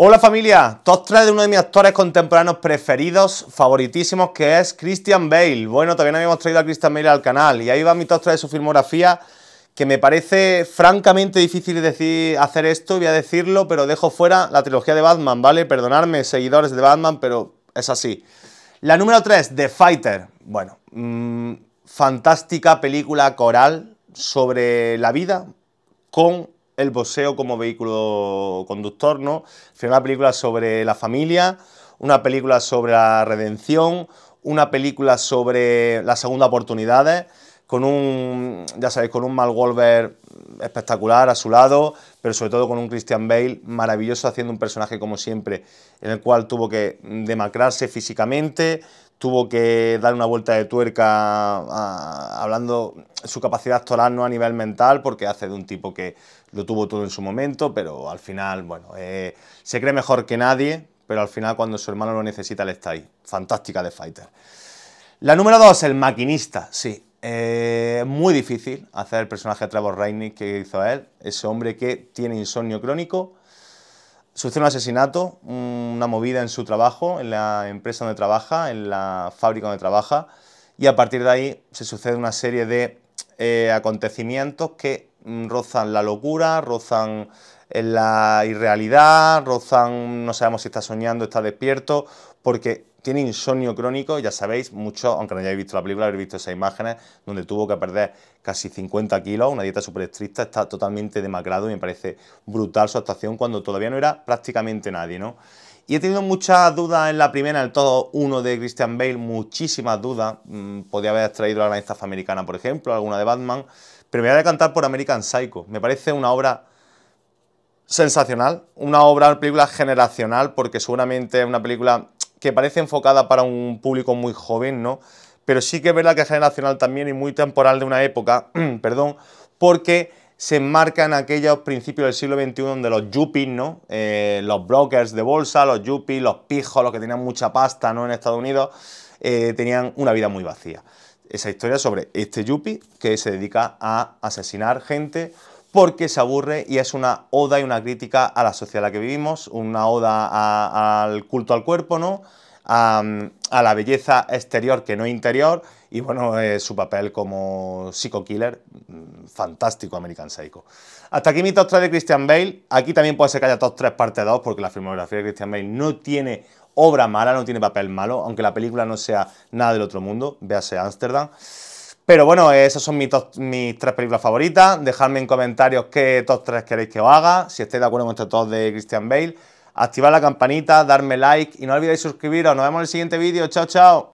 Hola familia, top 3 de uno de mis actores contemporáneos preferidos, favoritísimos, que es Christian Bale. Bueno, también habíamos traído a Christian Bale al canal y ahí va mi top 3 de su filmografía, que me parece francamente difícil decir, hacer esto, voy a decirlo, pero dejo fuera la trilogía de Batman, ¿vale? Perdonadme, seguidores de Batman, pero es así. La número 3, The Fighter. Bueno, mm, fantástica película coral sobre la vida con el boxeo como vehículo conductor, ¿no? Fue una película sobre la familia, una película sobre la redención, una película sobre las segundas oportunidades, con un, ya sabéis, con un Mal espectacular a su lado, pero sobre todo con un Christian Bale maravilloso haciendo un personaje como siempre, en el cual tuvo que demacrarse físicamente, tuvo que dar una vuelta de tuerca ah, hablando su capacidad actoral no a nivel mental, porque hace de un tipo que lo tuvo todo en su momento, pero al final, bueno, eh, se cree mejor que nadie, pero al final cuando su hermano lo necesita, él está ahí. Fantástica de Fighter. La número dos, el maquinista, sí. es eh, muy difícil hacer el personaje de Trevor Reinick que hizo él, ese hombre que tiene insomnio crónico, Sucede un asesinato, una movida en su trabajo, en la empresa donde trabaja, en la fábrica donde trabaja, y a partir de ahí se sucede una serie de eh, acontecimientos que mm, rozan la locura, rozan en la irrealidad, rozan, no sabemos si está soñando, está despierto, porque tiene insomnio crónico, ya sabéis, mucho, aunque no hayáis visto la película, habréis visto esas imágenes donde tuvo que perder casi 50 kilos, una dieta súper estricta, está totalmente demacrado y me parece brutal su actuación cuando todavía no era prácticamente nadie, ¿no? Y he tenido muchas dudas en la primera, en todo uno de Christian Bale, muchísimas dudas. Mm, podía haber extraído la gran estafa americana, por ejemplo, alguna de Batman, pero me voy a decantar por American Psycho. Me parece una obra sensacional, una obra, una película generacional, porque seguramente es una película que parece enfocada para un público muy joven, ¿no? Pero sí que es verdad que es generacional también y muy temporal de una época, perdón, porque se enmarca en aquellos principios del siglo XXI donde los yuppies, ¿no? Eh, los brokers de bolsa, los yuppies, los pijos, los que tenían mucha pasta, ¿no? En Estados Unidos, eh, tenían una vida muy vacía. Esa historia sobre este yuppie que se dedica a asesinar gente porque se aburre y es una oda y una crítica a la sociedad en la que vivimos, una oda al culto al cuerpo, ¿no? A, la belleza exterior que no interior y bueno, eh, su papel como psico Killer, mm, fantástico American Psycho. Hasta aquí mi top 3 de Christian Bale, aquí también puede ser que haya top 3 parte 2 porque la filmografía de Christian Bale no tiene obra mala, no tiene papel malo, aunque la película no sea nada del otro mundo, véase Amsterdam. Pero bueno, esas son mis, tres películas favoritas. Dejadme en comentarios qué top tres queréis que os haga, si estáis de acuerdo con estos top de Christian Bale. Activad la campanita, darme like y no olvidéis suscribiros. Nos vemos en el siguiente vídeo. Chao, chao.